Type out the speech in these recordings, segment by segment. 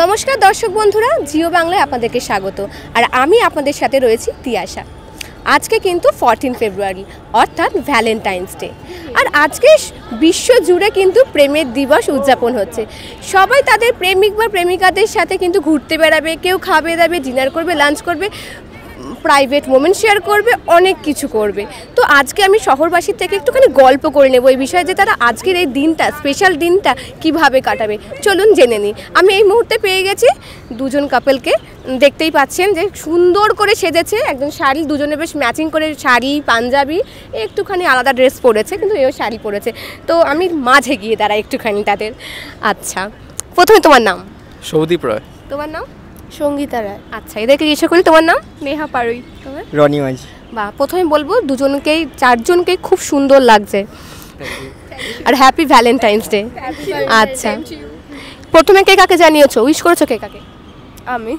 নমস্কার দর্শক বন্ধুরা জিও বাংলায় আপনাদেরকে স্বাগত আর আমি আপনাদের সাথে রয়েছি তিয়াশা আজকে কিন্তু ফর্টিন ফেব্রুয়ারি অর্থাৎ ভ্যালেন্টাইন্স ডে আর আজকে বিশ্ব জুড়ে কিন্তু প্রেমের দিবস উদযাপন হচ্ছে সবাই তাদের প্রেমিক বা প্রেমিকাদের সাথে কিন্তু ঘুরতে বেড়াবে কেউ খাবে দাবে ডিনার করবে লাঞ্চ করবে প্রাইভেট মোমেন্ট শেয়ার করবে অনেক কিছু করবে তো আজকে আমি শহরবাসীর থেকে একটুখানি গল্প করে নেব এই বিষয়ে যে তারা আজকের এই দিনটা স্পেশাল দিনটা কিভাবে কাটাবে চলুন জেনে নিই আমি এই মুহূর্তে পেয়ে গেছি দুজন কাপেলকে দেখতেই পাচ্ছেন যে সুন্দর করে সেজেছে একজন শাড়ি দুজনে বেশ ম্যাচিং করে শাড়ি পাঞ্জাবি একটুখানি আলাদা ড্রেস পরেছে কিন্তু এও শাড়ি পরেছে তো আমি মাঝে গিয়ে তারা একটুখানি তাদের আচ্ছা প্রথমে তোমার নাম সৌদীপ রায় তোমার নাম সঙ্গীতা রায় আচ্ছা এদেরকে জিজ্ঞাসা করি তোমার নাম নেহা পারুই তোমার রনি মাঝি বা প্রথমে বলবো দুজনকেই চারজনকেই খুব সুন্দর লাগছে আর হ্যাপি ভ্যালেন্টাইন্স ডে আচ্ছা প্রথমে কে কাকে জানিয়েছো উইশ করেছো কে কাকে আমি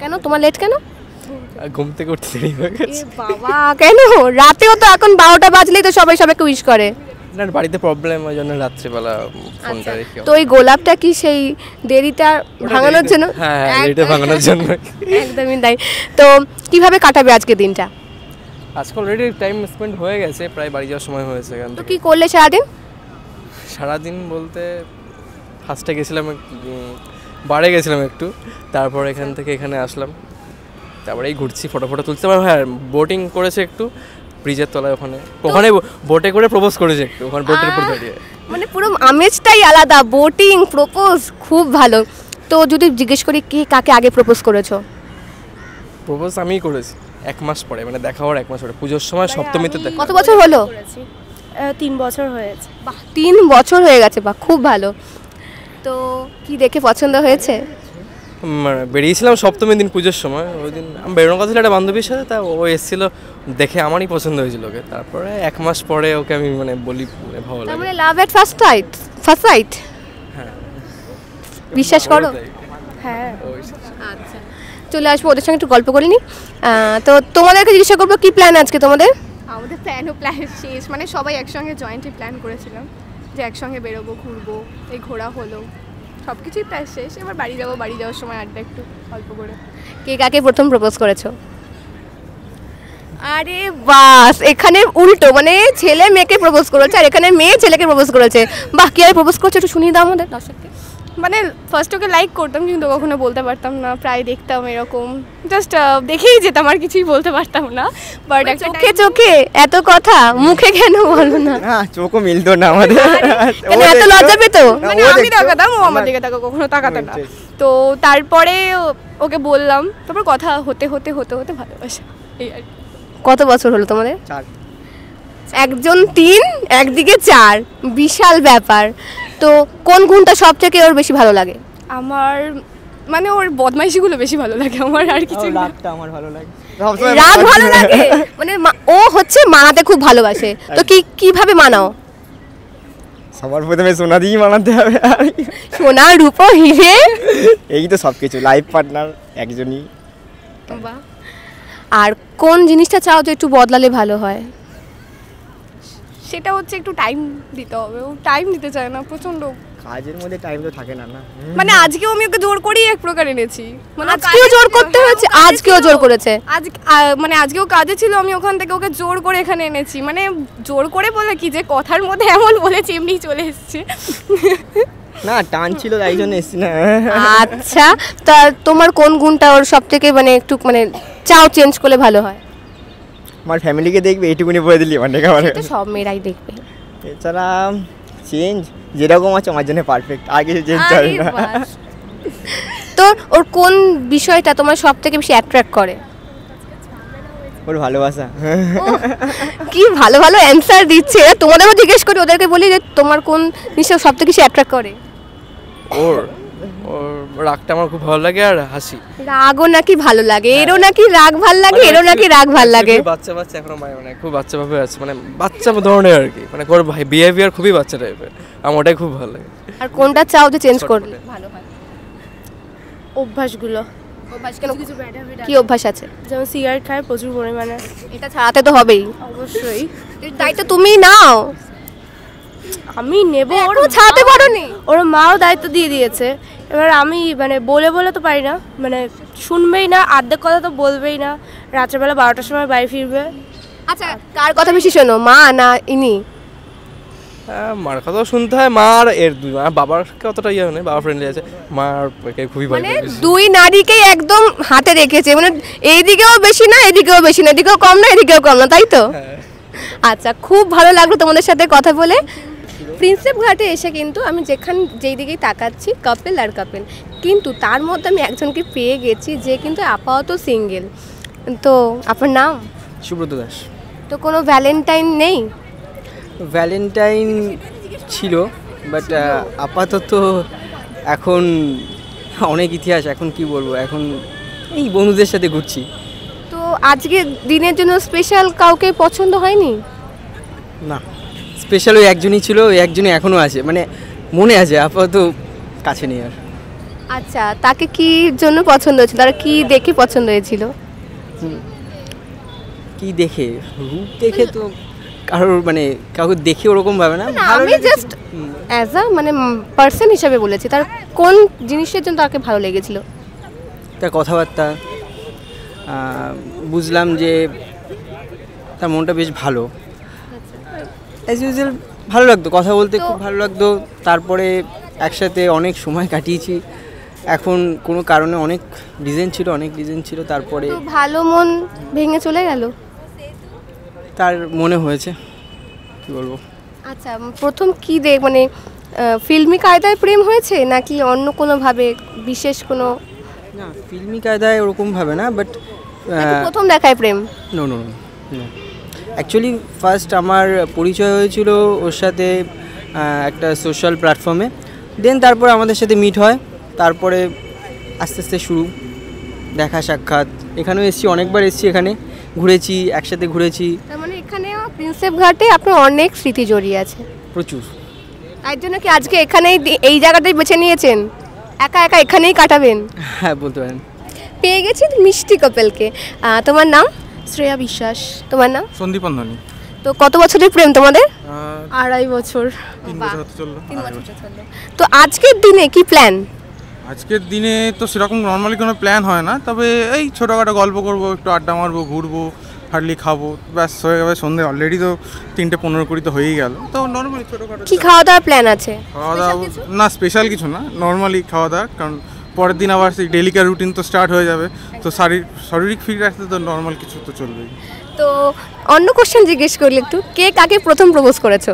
কেন তোমার লেট কেন ঘুম থেকে উঠতে দেরি হয়ে গেছে বাবা কেন রাতেও তো এখন বারোটা বাজলেই তো সবাই সবাইকে উইশ করে আপনার বাড়িতে প্রবলেম ওই জন্য রাত্রিবেলা ফোনটা আচ্ছা, রেখে তো ওই গোলাপটা কি সেই দেরিটা ভাঙানোর জন্য হ্যাঁ, হ্যাঁ দেরিটা ভাঙানোর জন্য একদমই তাই তো কিভাবে কাটাবে আজকে দিনটা আজকে অলরেডি টাইম স্পেন্ড হয়ে গেছে প্রায় বাড়ি যাওয়ার সময় হয়েছে এখান তো কি করলে সারাদিন সারাদিন বলতে ফার্স্টে গেছিলাম বারে গেছিলাম একটু তারপর এখান আচ্ছা। থেকে এখানে আসলাম তারপরে এই ঘুরছি ফটো ফটো তুলতে পারবো হ্যাঁ বোটিং করেছে একটু ব্রিজের তলায় ওখানে ওখানে বোটে করে প্রপোজ করেছে ওখানে বোটের উপর দাঁড়িয়ে মানে পুরো আমেজটাই আলাদা বোটিং প্রপোজ খুব ভালো তো যদি জিজ্ঞেস করি কি কাকে আগে প্রপোজ করেছো প্রপোজ আমিই করেছি এক মাস পরে মানে দেখা হওয়ার এক মাস পরে পুজোর সময় মানে সপ্তমীতে দেখা কত বছর হলো তিন বছর হয়েছে বাহ তিন বছর হয়ে গেছে বাহ খুব ভালো তো কি দেখে পছন্দ হয়েছে বেরিয়েছিলাম সপ্তমী দিন পুজোর সময় ওই দিন আমি বেরোনোর কথা ছিল একটা বান্ধবীর সাথে তা ও এসেছিল দেখে আমারই পছন্দ হয়েছিল ওকে তারপরে এক মাস পরে ওকে আমি মানে বলি ভালো লাগে মানে love at first sight first sight হ্যাঁ বিশ্বাস করো হ্যাঁ আচ্ছা চলে আসবো ওদের সঙ্গে একটু গল্প করে তো তোমাদেরকে জিজ্ঞাসা করবো কি প্ল্যান আজকে তোমাদের আমাদের প্ল্যানও প্ল্যান শেষ মানে সবাই একসঙ্গে জয়েন্টই প্ল্যান করেছিলাম যে একসঙ্গে বেরোবো ঘুরবো এই ঘোরা হলো সব কিছুই প্রায় শেষ এবার বাড়ি যাবো বাড়ি যাওয়ার সময় আড্ডা একটু অল্প করে কে কাকে প্রথম প্রপোজ করেছো আরে বাস এখানে উল্টো মানে ছেলে মেয়েকে প্রপোজ করেছে আর এখানে মেয়ে ছেলেকে প্রপোজ করেছে বাকি আর প্রপোজ করছে একটু শুনিয়ে দাও আমাদের দর্শক মানে ফার্স্ট ওকে লাইক করতাম কিন্তু কখনো বলতে পারতাম না প্রায় দেখতাম এরকম জাস্ট দেখেই যেতাম আর কিছুই বলতে পারতাম না বাট চোখে চোখে এত কথা মুখে কেন বলো না চোখও মিলতো না আমাদের এত লজ্জা পেতো মানে আমি তাকাতাম ও আমার দিকে তাকাতো কখনো তাকাতো না তো তারপরে ওকে বললাম তারপর কথা হতে হতে হতে হতে ভালোবাসা কত বছর হলো তোমাদের চার একজন তিন একদিকে চার বিশাল ব্যাপার তো কোন গুণটা সব থেকে ওর বেশি ভালো লাগে আমার মানে ওর বদমাইশিগুলো বেশি ভালো লাগে আমার আর কিছু রাগটা আমার ভালো লাগে রাগ ভালো লাগে মানে ও হচ্ছে মানাতে খুব ভালোবাসে তো কি কিভাবে মানাও সবার প্রথমে সোনা দিয়েই মানাতে হবে সোনা রূপ হিরে এই তো সব কিছু লাইফ পার্টনার একজনই আর কোন জিনিসটা চাও যে একটু বদলালে ভালো হয় সেটা হচ্ছে একটু টাইম দিতে হবে ও টাইম দিতে চায় না প্রচন্ড কাজের মধ্যে টাইম তো থাকে না না মানে আজকেও আমি ওকে জোর করেই এক প্রকার এনেছি মানে আজকেও জোর করতে হ্যাঁ, হয়েছে আজকেও জোর করেছে আজ মানে আজকেও কাজে ছিল আমি ওখান থেকে ওকে জোর করে এখানে এনেছি মানে জোর করে বলে কি যে কথার মধ্যে এমন বলেছে এমনি চলে এসেছে না টান ছিল তাই জন্য এসছি না আচ্ছা তা তোমার কোন গুণটা ওর সব থেকে মানে একটু মানে চাও চেঞ্জ করলে ভালো হয় আমার ফ্যামিলিকে দেখবে এইটুকুনি বলে দিলি অনেক আমার সব মেয়েরাই দেখবে এছাড়া চেঞ্জ যেরকম আছে আমার জন্য পারফেক্ট আগে চেঞ্জ হয় না তোর ওর কোন বিষয়টা তোমার সব থেকে বেশি অ্যাট্রাক্ট করে ওর ভালোবাসা কি ভালো ভালো অ্যান্সার দিচ্ছে তোমাদেরও জিজ্ঞেস করি ওদেরকে বলি যে তোমার কোন জিনিসটা সব থেকে বেশি অ্যাট্রাক্ট করে ওর ওর রাগটা আমার খুব ভালো লাগে আর হাসি রাগও নাকি ভালো লাগে হ্যাঁ। এরও নাকি রাগ ভাল লাগে মানে এরও নাকি রাগ ভাল লাগে বাচ্চা বাচ্চা এখনো মানে খুব বাচ্চা ভাবে আছে মানে বাচ্চা ধরনের আর কি মানে ওর বিহেভিয়ার খুবই বাচ্চা টাইপের আমার ওটাই খুব ভালো লাগে আর কোনটা চাও যে চেঞ্জ ভালো হয় অভ্যাসগুলো কি অভ্যাস আছে যেমন সিগারেট খায় প্রচুর পরিমাণে এটা ছাড়াতে তো হবেই অবশ্যই তো তুমি নাও আমি নেব ওর ছাড়াতে পারো নি ওর মাও দায়িত্ব দিয়ে দিয়েছে এবার আমি মানে বলে বলে তো পারি না মানে শুনবেই না আর্ধেক কথা তো বলবেই না রাত্রেবেলা বারোটার সময় বাড়ি ফিরবে আচ্ছা কার কথা বেশি শোনো মা না ইনি হ্যাঁ, মার কথাও শুনতে হয় মার এর দুই মা মানে বাবার অতটা ইয়ে মানে বাবা ফ্রেন্ডলি আছে মা খুবই ভালো দুই নারীকেই একদম হাতে রেখেছে মানে এইদিকেও বেশি না এদিকেও বেশি না এদিকেও কম না এদিকেও কম না তাই তো হ্যাঁ। আচ্ছা খুব ভালো লাগলো তোমাদের সাথে কথা বলে প্রিন্সেপ ঘাটে এসে কিন্তু আমি যেখান যেই দিকেই তাকাচ্ছি কাপেল আর কাপেল কিন্তু তার মধ্যে আমি একজনকে পেয়ে গেছি যে কিন্তু আপাতত সিঙ্গেল তো আপনার নাম সুব্রত দাস তো কোনো ভ্যালেন্টাইন নেই ভ্যালেন্টাইন ছিল বাট আপাতত এখন অনেক ইতিহাস এখন কি বলবো এখন এই বন্ধুদের সাথে ঘুরছি তো আজকে দিনের জন্য স্পেশাল কাউকে পছন্দ হয়নি না স্পেশাল ওই একজনই ছিল ওই একজনই এখনও আছে মানে মনে আছে আপাতত কাছে নেই আর আচ্ছা তাকে কি জন্য পছন্দ হয়েছিল আর কি দেখে পছন্দ হয়েছিল কি দেখে রূপ দেখে তো কারোর মানে কাউকে দেখে ওরকম ভাবে না আমি জাস্ট অ্যাজ আ মানে পার্সন হিসাবে বলেছি তার কোন জিনিসের জন্য তাকে ভালো লেগেছিল তার কথাবার্তা বুঝলাম যে তার মনটা বেশ ভালো অ্যাজ ইউজুয়াল ভালো লাগতো কথা বলতে খুব ভালো লাগতো তারপরে একসাথে অনেক সময় কাটিয়েছি এখন কোনো কারণে অনেক ডিজাইন ছিল অনেক ডিজাইন ছিল তারপরে ভালো মন ভেঙে চলে গেল তার মনে হয়েছে কি বলবো আচ্ছা প্রথম কি দেখ মানে ফিল্মি কায়দায় প্রেম হয়েছে নাকি অন্য কোনোভাবে বিশেষ কোনো না ফিল্মি কায়দায় ওরকমভাবে না বাট প্রথম দেখায় প্রেম no no no actually first আমার পরিচয় হয়েছিল ওর সাথে একটা সোশ্যাল প্ল্যাটফর্মে দেন তারপর আমাদের সাথে মিট হয় তারপরে আস্তে আস্তে শুরু দেখা সাক্ষাৎ এখানেও এসছি অনেকবার এসছি এখানে ঘুরেছি একসাথে ঘুরেছি তার মানে প্রিন্সেপ ঘাটে আপনার অনেক স্মৃতি জড়িয়ে আছে প্রচুর তার জন্য কি আজকে এখানেই এই জায়গাটাই বেছে নিয়েছেন একা একা এখানেই কাটাবেন হ্যাঁ বলতে পারেন পেয়ে গেছি মিষ্টি কপেলকে তোমার নাম শ্রেয়া বিশ্বাস তোমার নাম সন্দীপ ধনী তো কত বছরের প্রেম তোমাদের আড়াই বছর তো আজকের দিনে কি প্ল্যান আজকের দিনে তো সেরকম নর্মালি কোনো প্ল্যান হয় না তবে এই ছোটোখাটো গল্প করবো একটু আড্ডা মারবো ঘুরবো হার্ডলি খাবো ব্যাস হয়ে যাবে সন্ধে অলরেডি তো তিনটে পনেরো কুড়ি তো হয়েই গেল তো নর্মালি ছোটোখাটো কি খাওয়া দাওয়ার প্ল্যান আছে খাওয়া দাওয়া না স্পেশাল কিছু না নর্মালি খাওয়া দাওয়া কারণ পরের দিন আবার সেই ডেলিকার রুটিন তো স্টার্ট হয়ে যাবে তো শারীর শারীরিক ফিট রাখতে তো নর্মাল কিছু তো চলবেই তো অন্য কোশ্চেন জিজ্ঞেস করলে একটু কে কাকে প্রথম প্রপোজ করেছো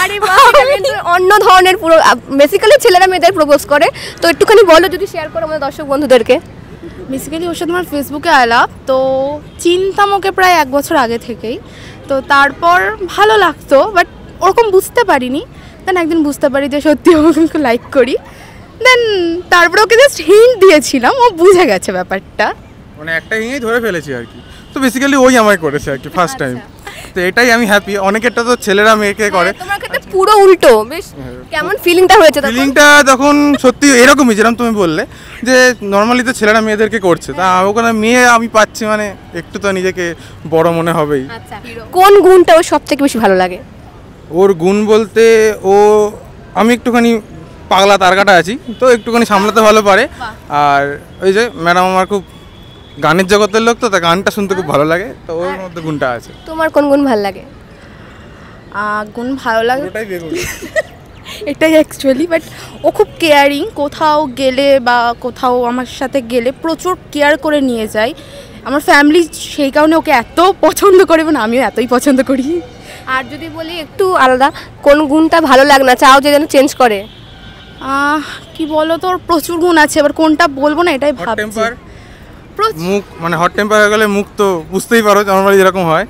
আরে অন্য ধরনের পুরো বেসিক্যালি ছেলেরা মেয়েদের প্রপোজ করে তো একটুখানি বলো যদি শেয়ার করো আমাদের দর্শক বন্ধুদেরকে বেসিক্যালি ওর সাথে আমার ফেসবুকে আলাপ তো চিনতাম ওকে প্রায় এক বছর আগে থেকেই তো তারপর ভালো লাগতো বাট ওরকম বুঝতে পারিনি দেন একদিন বুঝতে পারি যে সত্যি ওকে লাইক করি দেন তারপরে ওকে জাস্ট হিন্ট দিয়েছিলাম ও বুঝে গেছে ব্যাপারটা মানে একটা হিন্টই ধরে ফেলেছি আর কি তো বেসিক্যালি ওই আমায় করেছে আর কি ফার্স্ট আচ্ছা। টাইম তো এটাই আমি হ্যাপি অনেকেরটা তো ছেলেরা মেয়েকে হ্যাঁ, করে তোমার পুরো উল্টো বেশ হ্যাঁ। কেমন ফিলিংটা হয়েছে ফিলিংটা তখন সত্যি এরকমই যেরকম তুমি বললে যে নর্মালি তো ছেলেরা মেয়েদেরকে করছে তা হ্যাঁ। ওখানে মেয়ে আমি পাচ্ছি মানে একটু তো নিজেকে বড় মনে হবেই আচ্ছা, কোন গুণটা ওর সবথেকে বেশি ভালো লাগে ওর গুণ বলতে ও আমি একটুখানি পাগলা তারকাটা আছি তো একটুখানি সামলাতে ভালো পারে আর ওই যে ম্যাডাম আমার খুব গানের জগতের লোক তো তা গানটা শুনতে খুব ভালো লাগে তো ওর মধ্যে গুণটা আছে তোমার কোন গুণ ভালো লাগে গুণ ভালো লাগে এটাই অ্যাকচুয়ালি বাট ও খুব কেয়ারিং কোথাও গেলে বা কোথাও আমার সাথে গেলে প্রচুর কেয়ার করে নিয়ে যায় আমার ফ্যামিলি সেই কারণে ওকে এত পছন্দ করে এবং মানে আমিও এতই পছন্দ করি আর যদি বলি একটু আলাদা কোন গুণটা ভালো লাগে না চাও যে যেন চেঞ্জ করে কি বলো তোর প্রচুর গুণ আছে এবার কোনটা বলবো না এটাই ভাবছি মুখ মানে হট টেম্পার হয়ে গেলে মুখ তো বুঝতেই পারো বাড়ি যেরকম হয়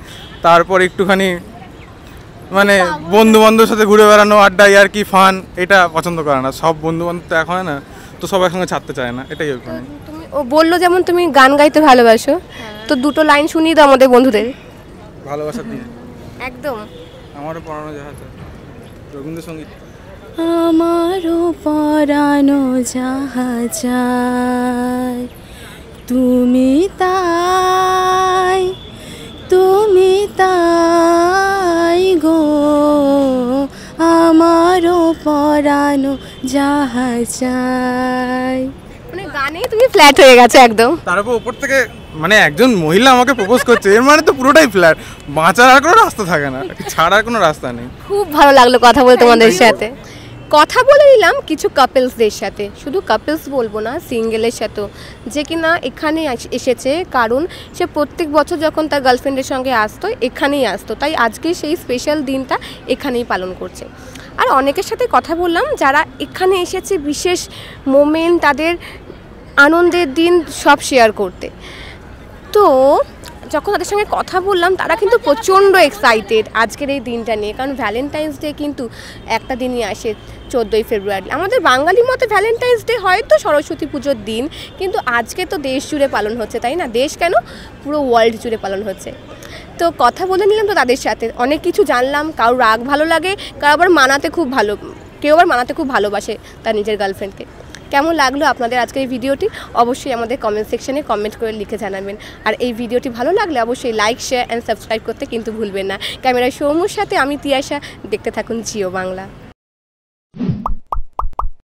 তারপর একটুখানি মানে বন্ধু বান্ধবের সাথে ঘুরে বেড়ানো আড্ডা আর কি ফান এটা পছন্দ করে না সব বন্ধু বান্ধব তো এখন না তো সবার সঙ্গে ছাড়তে চায় না এটাই ওখানে ও বললো যেমন তুমি গান গাইতে ভালোবাসো হ্যাঁ। তো দুটো লাইন শুনিয়ে দাও আমাদের বন্ধুদের ভালোবাসা দিয়ে একদম আমারও পড়ানো যাহাতে রবীন্দ্রসঙ্গীত আমার পরানো যাহা তুমি তাই তুমি তাই গো আমারও পরানো যাহা মানে গানেই তুমি ফ্ল্যাট হয়ে গেছে একদম তারপর উপর থেকে মানে একজন মহিলা আমাকে প্রপোজ করছে এর মানে তো পুরোটাই ফ্ল্যাট বাঁচার আর কোনো রাস্তা থাকে না ছাড়ার কোনো রাস্তা নেই খুব ভালো লাগলো কথা বলে তোমাদের সাথে কথা বলে নিলাম কিছু কাপেলসদের সাথে শুধু কাপেলস বলবো না সিঙ্গেলের সাথেও যে কিনা এখানে এসেছে কারণ সে প্রত্যেক বছর যখন তার গার্লফ্রেন্ডের সঙ্গে আসতো এখানেই আসতো তাই আজকে সেই স্পেশাল দিনটা এখানেই পালন করছে আর অনেকের সাথে কথা বললাম যারা এখানে এসেছে বিশেষ মোমেন্ট তাদের আনন্দের দিন সব শেয়ার করতে তো যখন তাদের সঙ্গে কথা বললাম তারা কিন্তু প্রচণ্ড এক্সাইটেড আজকের এই দিনটা নিয়ে কারণ ভ্যালেন্টাইন্স ডে কিন্তু একটা দিনই আসে চোদ্দোই ফেব্রুয়ারি আমাদের বাঙালি মতে ভ্যালেন্টাইন্স ডে হয়তো সরস্বতী পুজোর দিন কিন্তু আজকে তো দেশ জুড়ে পালন হচ্ছে তাই না দেশ কেন পুরো ওয়ার্ল্ড জুড়ে পালন হচ্ছে তো কথা বলে নিলাম তো তাদের সাথে অনেক কিছু জানলাম কারোর রাগ ভালো লাগে কারো আবার মানাতে খুব ভালো কেউ আবার মানাতে খুব ভালোবাসে তার নিজের গার্লফ্রেন্ডকে কেমন লাগলো আপনাদের আজকের এই ভিডিওটি অবশ্যই আমাদের কমেন্ট সেকশনে কমেন্ট করে লিখে জানাবেন আর এই ভিডিওটি ভালো লাগলে অবশ্যই লাইক শেয়ার অ্যান্ড সাবস্ক্রাইব করতে কিন্তু ভুলবেন না ক্যামেরা সৌমুর সাথে আমি তিয়াশা দেখতে থাকুন জিও বাংলা